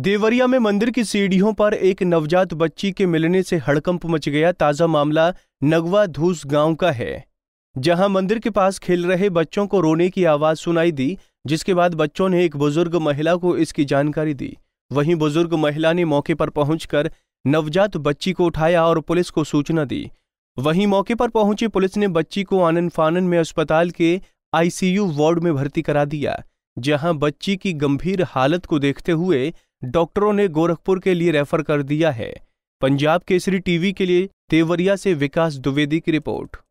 देवरिया में मंदिर की सीढ़ियों पर एक नवजात बच्ची के मिलने से हड़कंप मच गया ताजा मामला नगवा धूस गांव का है जहां मंदिर के पास खेल रहे बच्चों को रोने की आवाज सुनाई दी जिसके बाद बच्चों ने एक बुजुर्ग महिला को इसकी जानकारी दी वहीं बुजुर्ग महिला ने मौके पर पहुंचकर नवजात बच्ची को उठाया और पुलिस को सूचना दी वहीं मौके पर पहुंची पुलिस ने बच्ची को आनंद फानन में अस्पताल के आईसीयू वार्ड में भर्ती करा दिया जहां बच्ची की गंभीर हालत को देखते हुए डॉक्टरों ने गोरखपुर के लिए रेफर कर दिया है पंजाब केसरी टीवी के लिए देवरिया से विकास द्विवेदी की रिपोर्ट